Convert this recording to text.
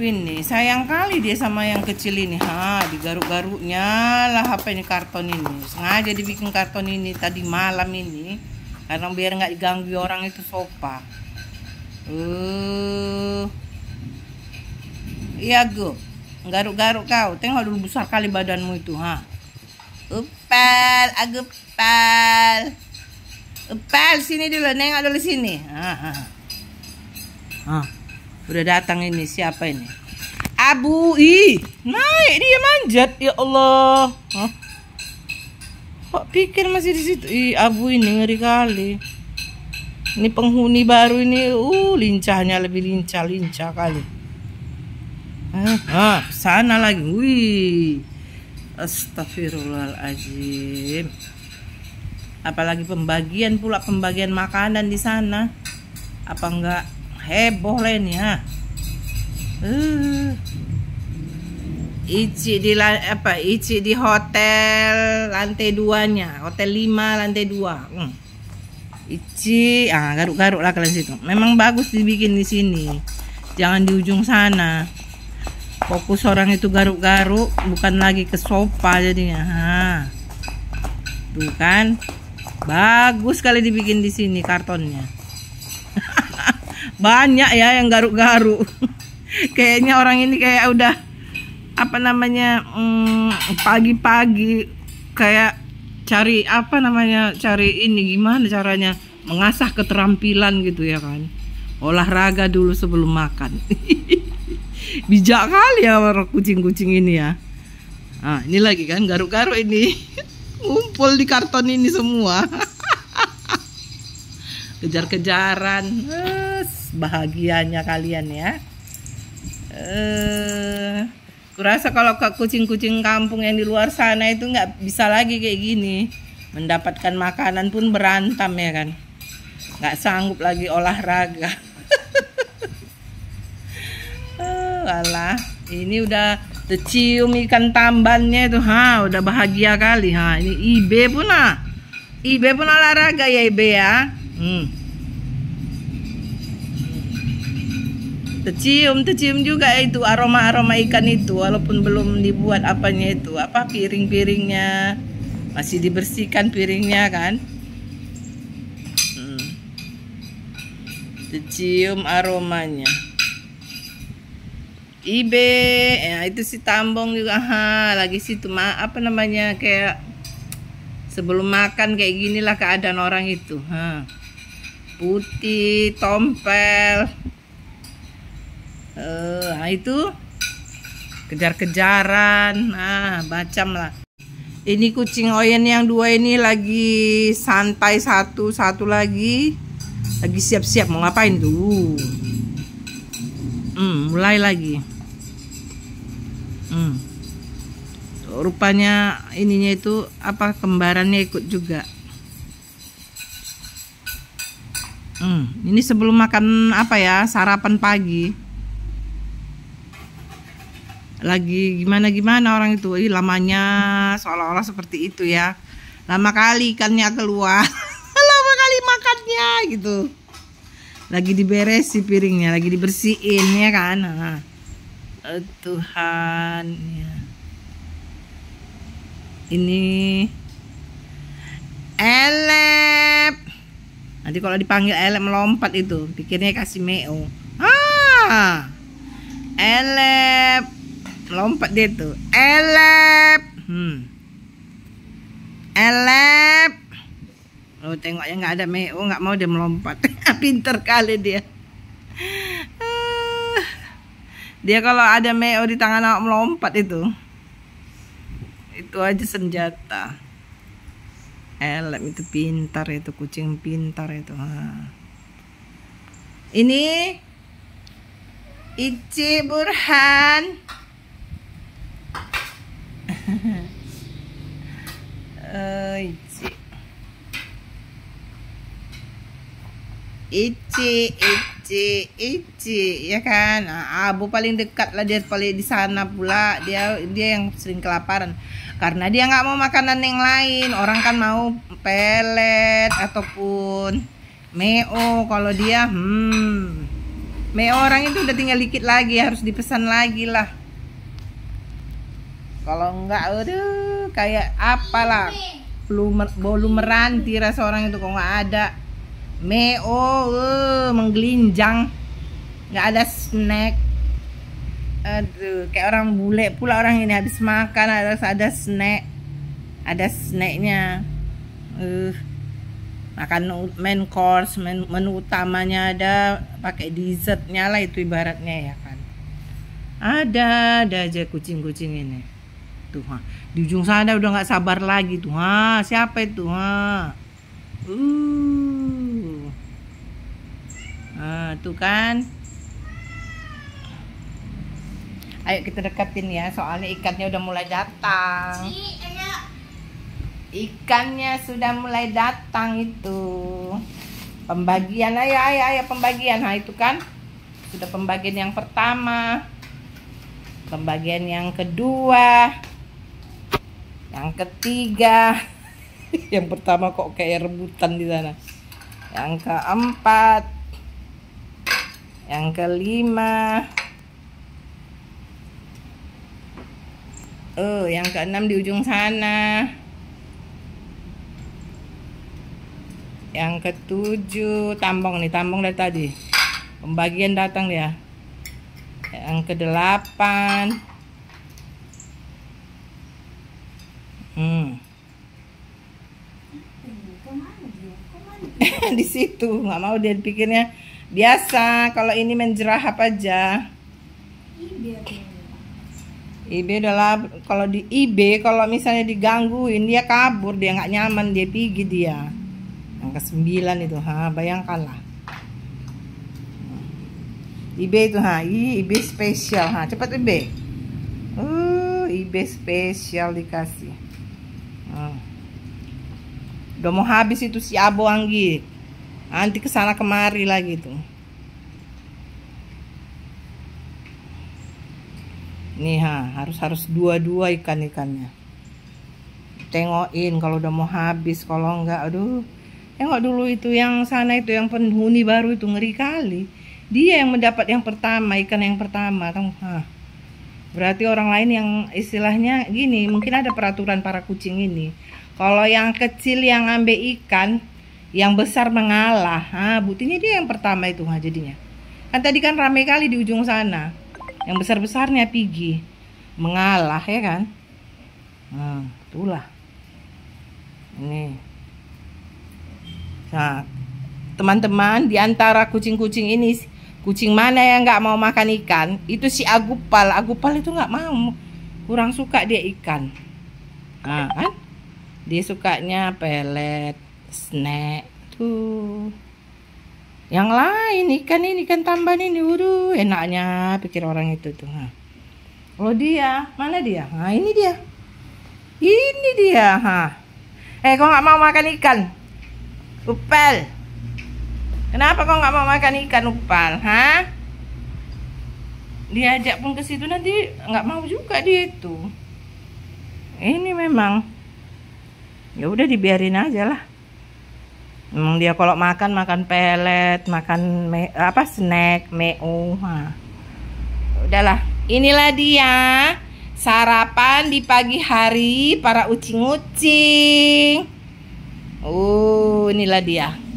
ini sayang kali dia sama yang kecil ini ha digaruk-garuknya lah apa ini karton ini sengaja dibikin karton ini tadi malam ini karena biar nggak diganggu orang itu sofa uh eh. iya go garuk-garuk kau tengok dulu besar kali badanmu itu ha upel agepel upel sini dulu nengok dulu sini ha, ha. ha. udah datang ini siapa ini abu i naik dia manjat ya Allah kok pikir masih di situ ih abu ini ngeri kali ini penghuni baru ini uh lincahnya lebih lincah lincah kali ah, ah sana lagi wih Astagfirullahalazim. apalagi pembagian pula pembagian makanan di sana apa enggak heboh lah ini ha? uh. Eh. Ici di apa Ici di hotel lantai duanya hotel 5 lantai dua hmm. Ici ah garuk-garuk lah kalian situ memang bagus dibikin di sini jangan di ujung sana fokus orang itu garuk-garuk bukan lagi ke sofa jadinya ha. tuh kan bagus kali dibikin di sini kartonnya banyak ya yang garuk-garuk kayaknya orang ini kayak udah apa namanya mm, pagi-pagi hmm, kayak cari apa namanya cari ini gimana caranya mengasah keterampilan gitu ya kan olahraga dulu sebelum makan bijak kali ya warna kucing-kucing ini ya nah, ini lagi kan garuk-garuk ini ngumpul di karton ini semua kejar-kejaran bahagianya kalian ya eh Kurasa kalau ke kucing-kucing kampung yang di luar sana itu nggak bisa lagi kayak gini. Mendapatkan makanan pun berantem ya kan. Nggak sanggup lagi olahraga. Walah, eh, ini udah tercium ikan tambannya itu. Ha, udah bahagia kali. Ha, ini ibe pun lah. ibe pun olahraga ya ibe ya. Hmm. Tercium, tercium juga itu aroma-aroma ikan itu walaupun belum dibuat apanya itu, apa piring-piringnya. Masih dibersihkan piringnya kan. Hmm. Tercium aromanya. Ibe, ya itu si tambong juga. Ha, lagi situ ma apa namanya kayak sebelum makan kayak ginilah keadaan orang itu. Ha. Putih, tompel, uh, itu kejar-kejaran nah macam lah ini kucing oyen yang dua ini lagi santai satu satu lagi lagi siap-siap mau ngapain tuh hmm, mulai lagi hmm. rupanya ininya itu apa kembarannya ikut juga hmm. ini sebelum makan apa ya sarapan pagi lagi gimana-gimana orang itu Ih, lamanya seolah-olah seperti itu ya lama kali ikannya keluar lama kali makannya gitu lagi diberes piringnya lagi dibersihin ya kan nah. Tuhan ya. ini elep nanti kalau dipanggil elep melompat itu pikirnya kasih meo ah elep lompat dia tuh elep hmm. elep oh tengoknya nggak ada meo oh nggak mau dia melompat pinter kali dia dia kalau ada meo oh, di tangan awak melompat itu itu aja senjata elep itu pintar itu kucing pintar itu ha. ini Ici Burhan Ici, Ici, Ici, ya kan? Ah, Abu paling dekat lah dia paling di sana pula. Dia dia yang sering kelaparan karena dia nggak mau makanan yang lain. Orang kan mau pelet ataupun meo. Kalau dia, hmm, meo orang itu udah tinggal dikit lagi harus dipesan lagi lah kalau enggak aduh kayak apalah lumer bolu meranti rasa orang itu kok nggak ada meo uh, menggelinjang nggak ada snack aduh kayak orang bule pula orang ini habis makan ada ada snack ada snacknya uh, makan main course main, menu utamanya ada pakai dessertnya lah itu ibaratnya ya kan ada ada aja kucing-kucing ini tuh ha. di ujung sana udah nggak sabar lagi tuh ha siapa itu ha uh ha, ah, tuh kan ayo kita deketin ya soalnya ikannya udah mulai datang ikannya sudah mulai datang itu pembagian ayo ayo ayo pembagian nah itu kan sudah pembagian yang pertama pembagian yang kedua yang ketiga yang pertama kok kayak rebutan di sana yang keempat yang kelima oh yang keenam di ujung sana yang ketujuh tambong nih tambong dari tadi pembagian datang ya yang kedelapan hmm. di situ nggak mau dia pikirnya biasa kalau ini menjerah apa aja IB adalah kalau di IB kalau misalnya digangguin dia kabur dia nggak nyaman dia pigi dia yang ke sembilan itu ha bayangkanlah IB itu ha IB spesial ha cepat IB uh IB spesial dikasih Udah mau habis itu si Abo Anggi. Nanti kesana kemari lagi tuh. Nih ha, harus harus dua-dua ikan-ikannya. Tengokin kalau udah mau habis, kalau enggak aduh. Tengok dulu itu yang sana itu yang penghuni baru itu ngeri kali. Dia yang mendapat yang pertama, ikan yang pertama, tahu? Hah. Berarti orang lain yang istilahnya gini, mungkin ada peraturan para kucing ini. Kalau yang kecil yang ngambil ikan, yang besar mengalah. Ah, buktinya dia yang pertama itu ha, jadinya. Kan tadi kan ramai kali di ujung sana. Yang besar-besarnya pigi mengalah ya kan. Nah, itulah. Ini. Nah, teman-teman di antara kucing-kucing ini kucing mana yang nggak mau makan ikan itu si agupal agupal itu nggak mau kurang suka dia ikan nah kan dia sukanya pelet snack tuh yang lain ikan ini ikan tambahan ini waduh enaknya pikir orang itu tuh ha. oh dia mana dia nah ini dia ini dia ha. eh kau nggak mau makan ikan upel kenapa kau nggak mau makan ikan upal ha diajak pun ke situ nanti nggak mau juga dia itu ini memang ya udah dibiarin aja lah Emang dia kalau makan makan pelet, makan me, apa snack, meo. Ya udahlah, inilah dia sarapan di pagi hari para ucing-ucing. Uh, inilah dia.